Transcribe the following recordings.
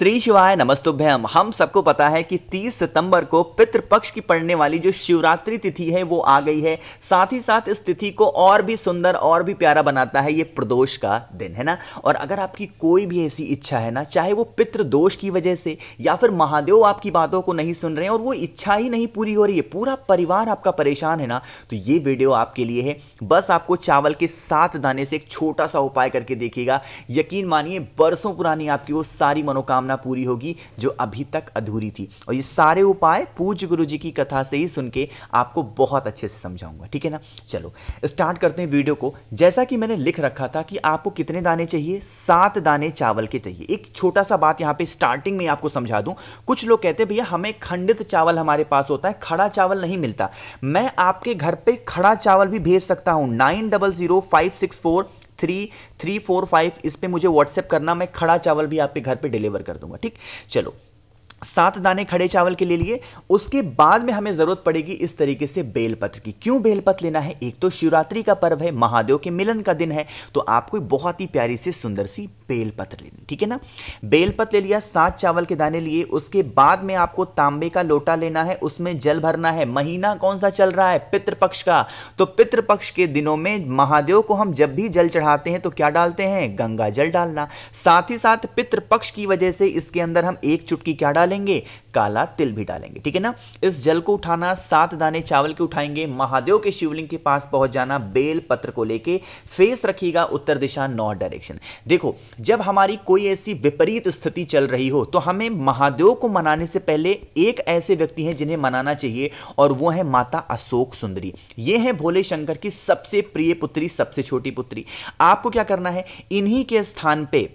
श्री शिवाय नमस्तुभ्यम हम सबको पता है कि 30 सितंबर को पितृपक्ष की पड़ने वाली जो शिवरात्रि तिथि है वो आ गई है साथ ही साथ इस तिथि को और भी सुंदर और भी प्यारा बनाता है ये प्रदोष का दिन है ना और अगर आपकी कोई भी ऐसी इच्छा है ना चाहे वो पितृदोष की वजह से या फिर महादेव आपकी बातों को नहीं सुन रहे हैं और वो इच्छा ही नहीं पूरी हो रही है पूरा परिवार आपका परेशान है ना तो ये वीडियो आपके लिए है बस आपको चावल के सात दाने से एक छोटा सा उपाय करके देखिएगा यकीन मानिए बरसों पुरानी आपकी वो सारी मनोकामना मनोकामना पूरी होगी जो अभी तक अधूरी थी और ये सारे उपाय पूज्य गुरु जी की कथा से ही सुन के आपको बहुत अच्छे से समझाऊंगा ठीक है ना चलो स्टार्ट करते हैं वीडियो को जैसा कि मैंने लिख रखा था कि आपको कितने दाने चाहिए सात दाने चावल के चाहिए एक छोटा सा बात यहाँ पे स्टार्टिंग में आपको समझा दूं कुछ लोग कहते हैं भैया हमें खंडित चावल हमारे पास होता है खड़ा चावल नहीं मिलता मैं आपके घर पे खड़ा चावल भी भेज सकता हूँ nine double zero five six four three three four five इस पर मुझे व्हाट्सएप करना मैं खड़ा चावल भी आपके घर पर डिलीवर कर दूंगा ठीक चलो सात दाने खड़े चावल के ले लिए उसके बाद में हमें जरूरत पड़ेगी इस तरीके से बेलपत्र की क्यों बेलपत्र लेना है एक तो शिवरात्रि का पर्व है महादेव के मिलन का दिन है तो आपको बहुत ही प्यारी से सुंदर सी बेलपत्र लेनी ठीक है ना बेलपत्र ले लिया सात चावल के दाने लिए उसके बाद में आपको तांबे का लोटा लेना है उसमें जल भरना है महीना कौन सा चल रहा है पितृपक्ष का तो पितृपक्ष के दिनों में महादेव को हम जब भी जल चढ़ाते हैं तो क्या डालते हैं गंगा जल डालना साथ ही साथ पितृपक्ष की वजह से इसके अंदर हम एक चुटकी क्या डाल डालेंगे काला तिल भी डालेंगे ठीक है ना इस जल को उठाना सात दाने चावल के उठाएंगे महादेव के शिवलिंग के पास पहुंच जाना बेल पत्र को लेके फेस रखिएगा उत्तर दिशा नॉर्थ डायरेक्शन देखो जब हमारी कोई ऐसी विपरीत स्थिति चल रही हो तो हमें महादेव को मनाने से पहले एक ऐसे व्यक्ति हैं जिन्हें मनाना चाहिए और वो है माता अशोक सुंदरी ये है भोले शंकर की सबसे प्रिय पुत्री सबसे छोटी पुत्री आपको क्या करना है इन्हीं के स्थान पर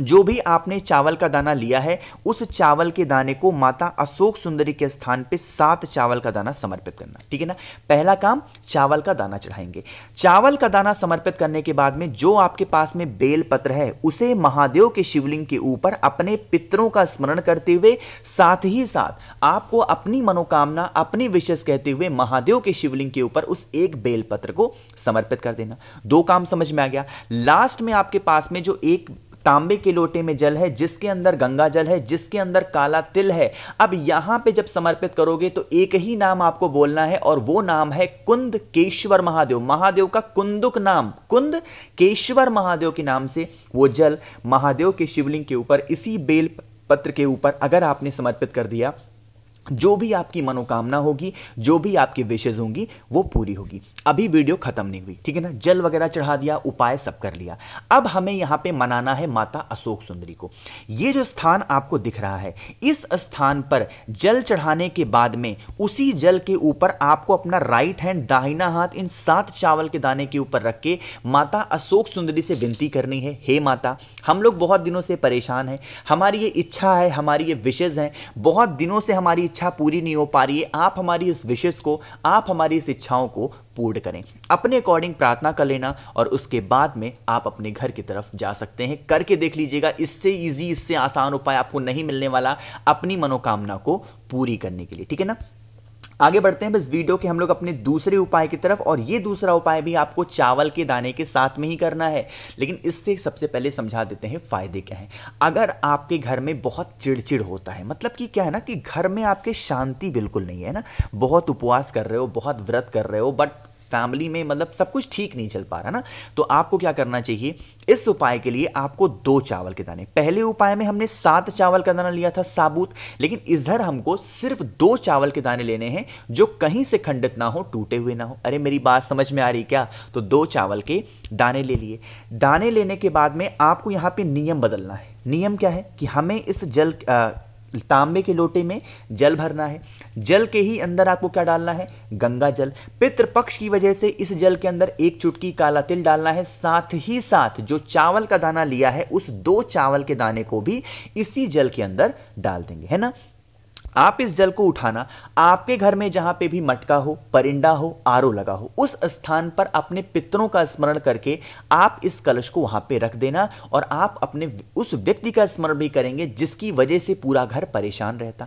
जो भी आपने चावल का दाना लिया है उस चावल के दाने को माता अशोक सुंदरी के स्थान पे सात चावल का दाना समर्पित करना ठीक है ना पहला काम चावल का दाना चढ़ाएंगे चावल का दाना समर्पित करने के बाद में जो आपके पास में बेल पत्र है उसे महादेव के शिवलिंग के ऊपर अपने पितरों का स्मरण करते हुए साथ ही साथ आपको अपनी मनोकामना अपनी विशेष कहते हुए महादेव के शिवलिंग के ऊपर उस एक बेलपत्र को समर्पित कर देना दो काम समझ में आ गया लास्ट में आपके पास में जो एक तांबे के लोटे में जल है जिसके अंदर गंगा जल है जिसके अंदर काला तिल है अब यहां पे जब समर्पित करोगे तो एक ही नाम आपको बोलना है और वो नाम है कुंद केश्वर महादेव महादेव का कुंदुक नाम कुंद केश्वर महादेव के नाम से वो जल महादेव के शिवलिंग के ऊपर इसी बेल पत्र के ऊपर अगर आपने समर्पित कर दिया जो भी आपकी मनोकामना होगी जो भी आपकी विशेज होंगी वो पूरी होगी अभी वीडियो खत्म नहीं हुई ठीक है ना जल वगैरह चढ़ा दिया उपाय सब कर लिया अब हमें यहाँ पे मनाना है माता अशोक सुंदरी को ये जो स्थान आपको दिख रहा है इस स्थान पर जल चढ़ाने के बाद में उसी जल के ऊपर आपको अपना राइट हैंड दाहिना हाथ इन सात चावल के दाने के ऊपर रख के माता अशोक सुंदरी से विनती करनी है हे माता हम लोग बहुत दिनों से परेशान हैं हमारी ये इच्छा है हमारी ये विशेज हैं बहुत दिनों से हमारी इच्छा पूरी नहीं हो पा रही है आप हमारी इस विशेष को आप हमारी इस इच्छाओं को पूर्ण करें अपने अकॉर्डिंग प्रार्थना कर लेना और उसके बाद में आप अपने घर की तरफ जा सकते हैं करके देख लीजिएगा इससे ईजी इससे आसान उपाय आपको नहीं मिलने वाला अपनी मनोकामना को पूरी करने के लिए ठीक है ना आगे बढ़ते हैं इस वीडियो के हम लोग अपने दूसरे उपाय की तरफ और ये दूसरा उपाय भी आपको चावल के दाने के साथ में ही करना है लेकिन इससे सबसे पहले समझा देते हैं फ़ायदे क्या हैं अगर आपके घर में बहुत चिड़चिड़ होता है मतलब कि क्या है ना कि घर में आपके शांति बिल्कुल नहीं है ना बहुत उपवास कर रहे हो बहुत व्रत कर रहे हो बट फैमिली में मतलब सब कुछ ठीक नहीं चल पा रहा ना तो आपको क्या करना चाहिए इस उपाय के लिए आपको दो चावल के दाने पहले उपाय में हमने सात चावल का दाना लिया था साबुत लेकिन इधर हमको सिर्फ दो चावल के दाने लेने हैं जो कहीं से खंडित ना हो टूटे हुए ना हो अरे मेरी बात समझ में आ रही क्या तो दो चावल के दाने ले लिए दाने लेने के बाद में आपको यहाँ पे नियम बदलना है नियम क्या है कि हमें इस जल तांबे के लोटे में जल भरना है जल के ही अंदर आपको क्या डालना है गंगा जल पितृपक्ष की वजह से इस जल के अंदर एक चुटकी काला तिल डालना है साथ ही साथ जो चावल का दाना लिया है उस दो चावल के दाने को भी इसी जल के अंदर डाल देंगे है ना आप इस जल को उठाना आपके घर में जहां पे भी मटका हो परिंडा हो आरो लगा हो उस स्थान पर अपने पितरों का स्मरण करके आप इस कलश को वहां पे रख देना और आप अपने उस व्यक्ति का स्मरण भी करेंगे जिसकी वजह से पूरा घर परेशान रहता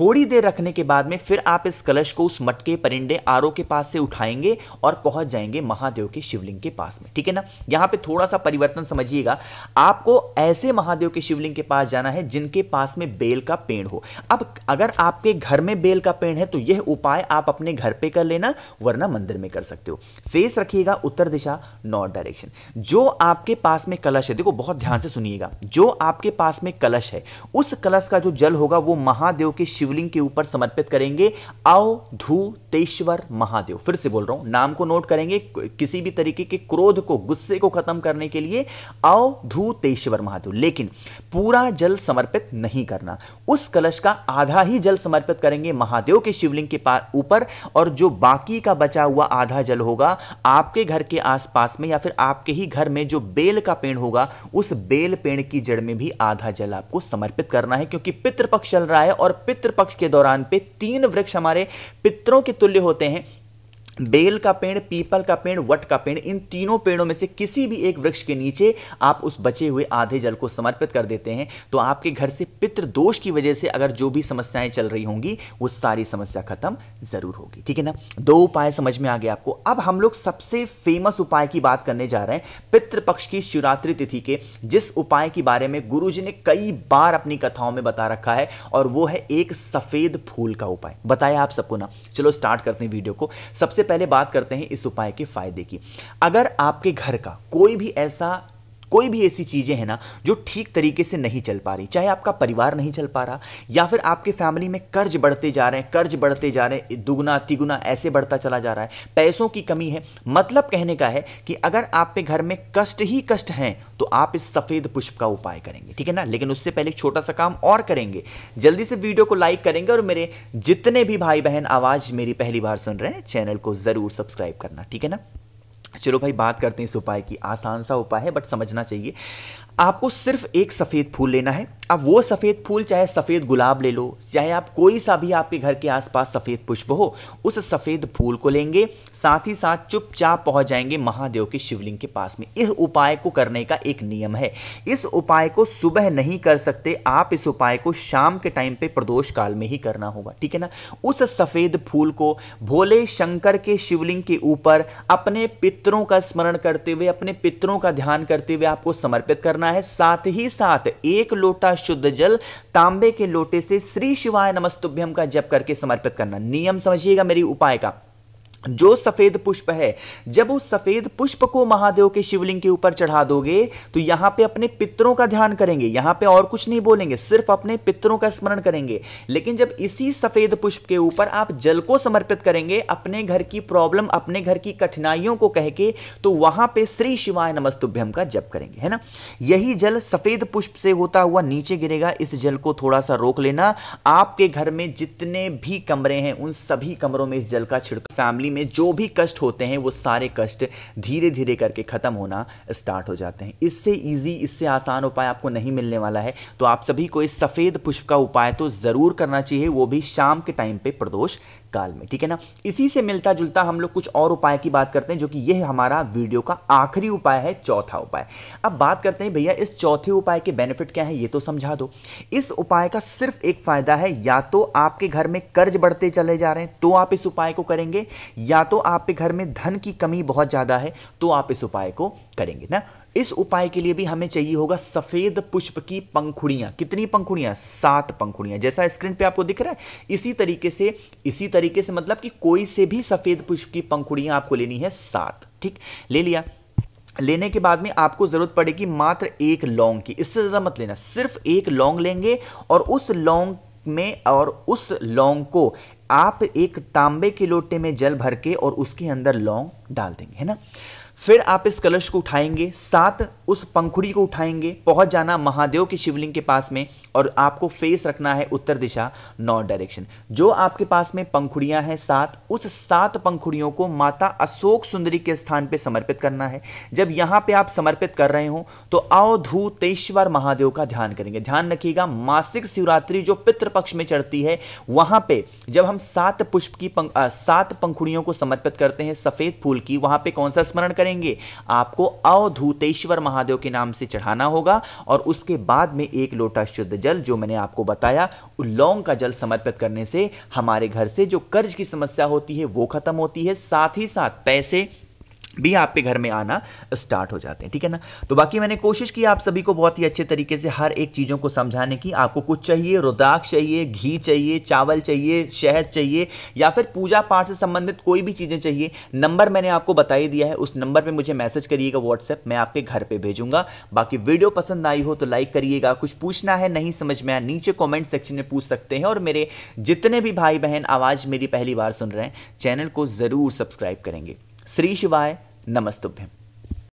थोड़ी देर रखने के बाद में फिर आप इस कलश को उस मटके परिंडे आरो के पास से उठाएंगे और पहुंच जाएंगे महादेव के शिवलिंग के पास में ठीक है ना यहां पर थोड़ा सा परिवर्तन समझिएगा आपको ऐसे महादेव के शिवलिंग के पास जाना है जिनके पास में बेल का पेड़ हो अब अगर अगर आपके घर में बेल का पेड़ है तो यह उपाय आप अपने घर पे कर लेना वरना मंदिर में कर सकते हो फेस रखिएगा उत्तर दिशा नॉर्थ डायरेक्शन जो आपके पास में कलश है देखो बहुत ध्यान से सुनिएगा जो आपके पास में कलश है उस कलश का जो जल होगा वो महादेव के शिवलिंग के ऊपर समर्पित करेंगे आओ धू तेश्वर महादेव फिर से बोल रहा हूं नाम को नोट करेंगे किसी भी तरीके के क्रोध को गुस्से को खत्म करने के लिए आओ धू तेश्वर महादेव लेकिन पूरा जल समर्पित नहीं करना उस कलश का आधा ही जल समर्पित करेंगे महादेव के शिवलिंग के ऊपर और जो बाकी का बचा हुआ आधा जल होगा आपके घर के आसपास में या फिर आपके ही घर में जो बेल का पेड़ होगा उस बेल पेड़ की जड़ में भी आधा जल आपको समर्पित करना है क्योंकि पितृपक्ष चल रहा है और पितृपक्ष के दौरान पे तीन वृक्ष हमारे पितरों के तुल्य होते हैं बेल का पेड़ पीपल का पेड़ वट का पेड़ इन तीनों पेड़ों में से किसी भी एक वृक्ष के नीचे आप उस बचे हुए आधे जल को समर्पित कर देते हैं तो आपके घर से पितृ दोष की वजह से अगर जो भी समस्याएं चल रही होंगी वो सारी समस्या खत्म जरूर होगी ठीक है ना दो उपाय समझ में आ गए आपको अब हम लोग सबसे फेमस उपाय की बात करने जा रहे हैं पितृपक्ष की शिवरात्रि तिथि के जिस उपाय के बारे में गुरु जी ने कई बार अपनी कथाओं में बता रखा है और वो है एक सफेद फूल का उपाय बताया आप सबको ना चलो स्टार्ट करते हैं वीडियो को सबसे पहले बात करते हैं इस उपाय के फायदे की अगर आपके घर का कोई भी ऐसा कोई भी ऐसी चीज़ें हैं ना जो ठीक तरीके से नहीं चल पा रही चाहे आपका परिवार नहीं चल पा रहा या फिर आपके फैमिली में कर्ज बढ़ते जा रहे हैं कर्ज बढ़ते जा रहे हैं दुगुना तिगुना ऐसे बढ़ता चला जा रहा है पैसों की कमी है मतलब कहने का है कि अगर आपके घर में कष्ट ही कष्ट हैं तो आप इस सफ़ेद पुष्प का उपाय करेंगे ठीक है ना लेकिन उससे पहले छोटा सा काम और करेंगे जल्दी से वीडियो को लाइक करेंगे और मेरे जितने भी भाई बहन आवाज़ मेरी पहली बार सुन रहे हैं चैनल को ज़रूर सब्सक्राइब करना ठीक है ना चलो भाई बात करते हैं इस उपाय की आसान सा उपाय है बट समझना चाहिए आपको सिर्फ एक सफ़ेद फूल लेना है अब वो सफ़ेद फूल चाहे सफ़ेद गुलाब ले लो चाहे आप कोई सा भी आपके घर के आसपास सफ़ेद पुष्प हो उस सफ़ेद फूल को लेंगे साथ ही साथ चुपचाप पहुंच जाएंगे महादेव के शिवलिंग के पास में इस उपाय को करने का एक नियम है इस उपाय को सुबह नहीं कर सकते आप इस उपाय को शाम के टाइम पर प्रदोष काल में ही करना होगा ठीक है ना उस सफ़ेद फूल को भोले शंकर के शिवलिंग के ऊपर अपने पितरों का स्मरण करते हुए अपने पितरों का ध्यान करते हुए आपको समर्पित करना करना है साथ ही साथ एक लोटा शुद्ध जल तांबे के लोटे से श्री शिवाय नमस्तुभ्यम का जप करके समर्पित करना नियम समझिएगा मेरी उपाय का जो सफेद पुष्प है जब उस सफेद पुष्प को महादेव के शिवलिंग के ऊपर चढ़ा दोगे तो यहां पे अपने पितरों का ध्यान करेंगे यहां पे और कुछ नहीं बोलेंगे सिर्फ अपने पितरों का स्मरण करेंगे लेकिन जब इसी सफेद पुष्प के ऊपर आप जल को समर्पित करेंगे अपने घर की प्रॉब्लम अपने घर की कठिनाइयों को कह के तो वहां पर श्री शिवाय नमस्तुभ्यम का जप करेंगे है ना यही जल सफेद पुष्प से होता हुआ नीचे गिरेगा इस जल को थोड़ा सा रोक लेना आपके घर में जितने भी कमरे हैं उन सभी कमरों में इस जल का छिड़क फैमिली नौकरी में जो भी कष्ट होते हैं वो सारे कष्ट धीरे धीरे करके ख़त्म होना स्टार्ट हो जाते हैं इससे ईजी इससे आसान उपाय आपको नहीं मिलने वाला है तो आप सभी को इस सफ़ेद पुष्प का उपाय तो ज़रूर करना चाहिए वो भी शाम के टाइम पर प्रदोष काल में ठीक है ना इसी से मिलता जुलता हम लोग कुछ और उपाय की बात करते हैं जो कि यह हमारा वीडियो का आखिरी उपाय है चौथा उपाय अब बात करते हैं भैया इस चौथे उपाय के बेनिफिट क्या है ये तो समझा दो इस उपाय का सिर्फ एक फायदा है या तो आपके घर में कर्ज बढ़ते चले जा रहे हैं तो आप इस उपाय को करेंगे या तो आपके घर में धन की कमी बहुत ज़्यादा है तो आप इस उपाय को करेंगे ना इस उपाय के लिए भी हमें चाहिए होगा सफेद पुष्प की पंखुड़ियां कितनी पंखुड़ियां सात पंखुड़ियां जैसा स्क्रीन पे आपको दिख रहा है इसी तरीके से इसी तरीके से मतलब कि कोई से भी सफेद पुष्प की पंखुड़ियां आपको लेनी है सात ठीक ले लिया लेने के बाद में आपको ज़रूरत पड़ेगी मात्र एक लौंग की इससे ज़्यादा मत लेना सिर्फ एक लौंग लेंगे और उस लौंग में और उस लौंग को आप एक तांबे के लोटे में जल भर के और उसके अंदर लौंग डाल देंगे है ना फिर आप इस कलश को उठाएंगे साथ उस पंखुड़ी को उठाएंगे पहुंच जाना महादेव के शिवलिंग के पास में और आपको फेस रखना है उत्तर दिशा नॉर्थ डायरेक्शन जो आपके पास में पंखुड़ियां हैं सात उस सात पंखुड़ियों को माता अशोक सुंदरी के स्थान पे समर्पित करना है जब यहां पे आप समर्पित कर रहे हो तो आओ धू तेश्वर महादेव का ध्यान करेंगे ध्यान रखिएगा मासिक शिवरात्रि जो पितृपक्ष में चढ़ती है वहां पर जब हम सात पुष्प की सात पंखुड़ियों को समर्पित करते हैं सफेद फूल की वहां पर कौन सा स्मरण करें करेंगे आपको अवधूतेश्वर महादेव के नाम से चढ़ाना होगा और उसके बाद में एक लोटा शुद्ध जल जो मैंने आपको बताया उल्लौंग का जल समर्पित करने से हमारे घर से जो कर्ज की समस्या होती है वो खत्म होती है साथ ही साथ पैसे भी आपके घर में आना स्टार्ट हो जाते हैं ठीक है ना तो बाकी मैंने कोशिश की आप सभी को बहुत ही अच्छे तरीके से हर एक चीज़ों को समझाने की आपको कुछ चाहिए रुद्राक्ष चाहिए घी चाहिए चावल चाहिए शहद चाहिए या फिर पूजा पाठ से संबंधित कोई भी चीज़ें चाहिए नंबर मैंने आपको बता ही दिया है उस नंबर पर मुझे मैसेज करिएगा व्हाट्सएप मैं आपके घर पर भेजूंगा बाकी वीडियो पसंद आई हो तो लाइक करिएगा कुछ पूछना है नहीं समझ में आया नीचे कॉमेंट सेक्शन में पूछ सकते हैं और मेरे जितने भी भाई बहन आवाज़ मेरी पहली बार सुन रहे हैं चैनल को ज़रूर सब्सक्राइब करेंगे श्री शिवाय नमस्तुभ्यम